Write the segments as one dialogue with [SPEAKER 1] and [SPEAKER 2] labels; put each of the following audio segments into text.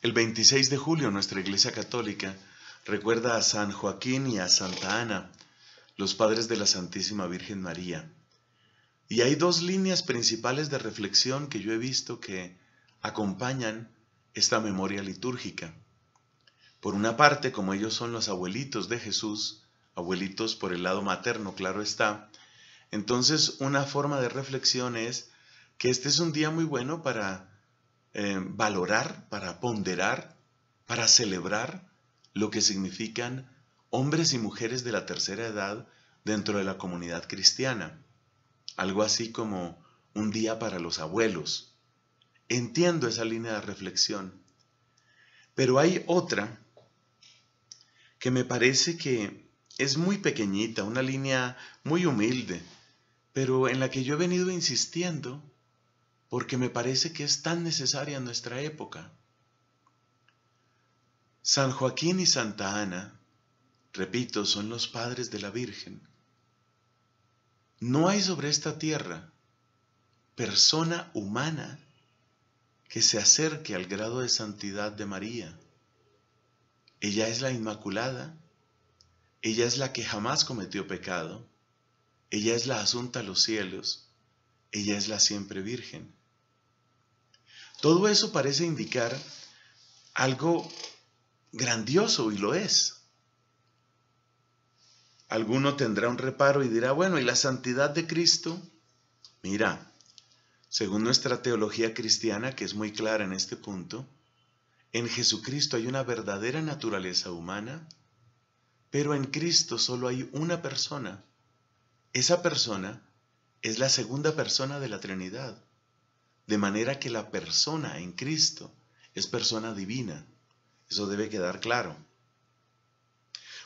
[SPEAKER 1] El 26 de julio nuestra Iglesia Católica recuerda a San Joaquín y a Santa Ana, los padres de la Santísima Virgen María. Y hay dos líneas principales de reflexión que yo he visto que acompañan esta memoria litúrgica. Por una parte, como ellos son los abuelitos de Jesús, abuelitos por el lado materno, claro está, entonces una forma de reflexión es que este es un día muy bueno para eh, valorar, para ponderar, para celebrar lo que significan hombres y mujeres de la tercera edad dentro de la comunidad cristiana. Algo así como un día para los abuelos. Entiendo esa línea de reflexión. Pero hay otra que me parece que es muy pequeñita, una línea muy humilde, pero en la que yo he venido insistiendo porque me parece que es tan necesaria en nuestra época. San Joaquín y Santa Ana, repito, son los padres de la Virgen. No hay sobre esta tierra persona humana que se acerque al grado de santidad de María. Ella es la Inmaculada, ella es la que jamás cometió pecado, ella es la asunta a los cielos, ella es la siempre Virgen. Todo eso parece indicar algo grandioso y lo es. Alguno tendrá un reparo y dirá, bueno, ¿y la santidad de Cristo? Mira, según nuestra teología cristiana, que es muy clara en este punto, en Jesucristo hay una verdadera naturaleza humana, pero en Cristo solo hay una persona. Esa persona es la segunda persona de la Trinidad. De manera que la persona en Cristo es persona divina. Eso debe quedar claro.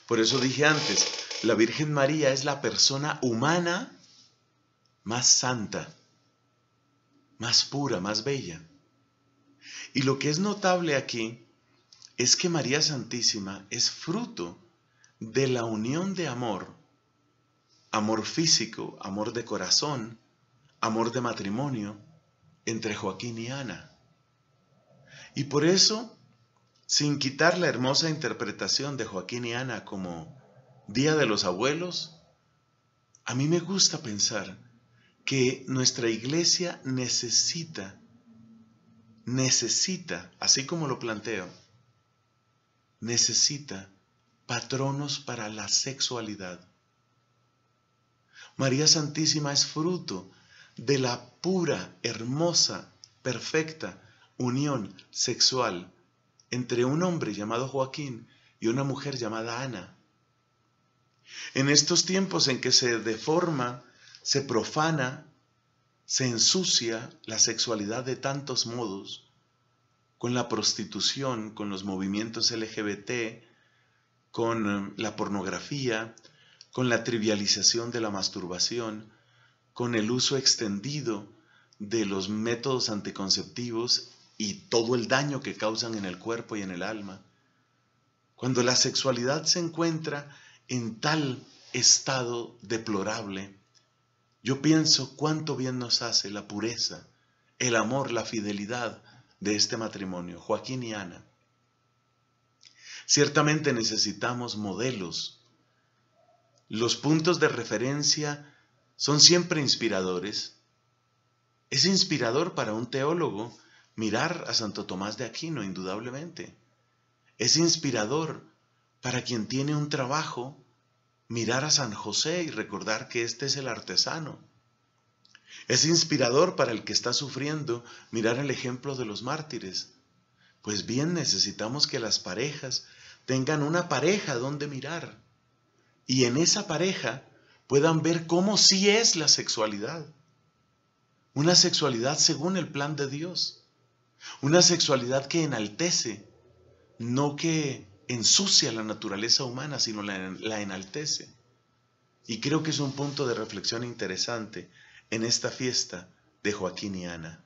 [SPEAKER 1] Por eso dije antes, la Virgen María es la persona humana más santa, más pura, más bella. Y lo que es notable aquí es que María Santísima es fruto de la unión de amor, amor físico, amor de corazón, amor de matrimonio, entre Joaquín y Ana. Y por eso, sin quitar la hermosa interpretación de Joaquín y Ana como Día de los Abuelos, a mí me gusta pensar que nuestra iglesia necesita, necesita, así como lo planteo, necesita patronos para la sexualidad. María Santísima es fruto de la pura, hermosa, perfecta unión sexual entre un hombre llamado Joaquín y una mujer llamada Ana. En estos tiempos en que se deforma, se profana, se ensucia la sexualidad de tantos modos, con la prostitución, con los movimientos LGBT, con eh, la pornografía, con la trivialización de la masturbación, con el uso extendido de los métodos anticonceptivos y todo el daño que causan en el cuerpo y en el alma. Cuando la sexualidad se encuentra en tal estado deplorable, yo pienso cuánto bien nos hace la pureza, el amor, la fidelidad de este matrimonio, Joaquín y Ana. Ciertamente necesitamos modelos, los puntos de referencia son siempre inspiradores. Es inspirador para un teólogo mirar a Santo Tomás de Aquino, indudablemente. Es inspirador para quien tiene un trabajo mirar a San José y recordar que este es el artesano. Es inspirador para el que está sufriendo mirar el ejemplo de los mártires. Pues bien, necesitamos que las parejas tengan una pareja donde mirar. Y en esa pareja puedan ver cómo sí es la sexualidad. Una sexualidad según el plan de Dios. Una sexualidad que enaltece, no que ensucia la naturaleza humana, sino la, la enaltece. Y creo que es un punto de reflexión interesante en esta fiesta de Joaquín y Ana.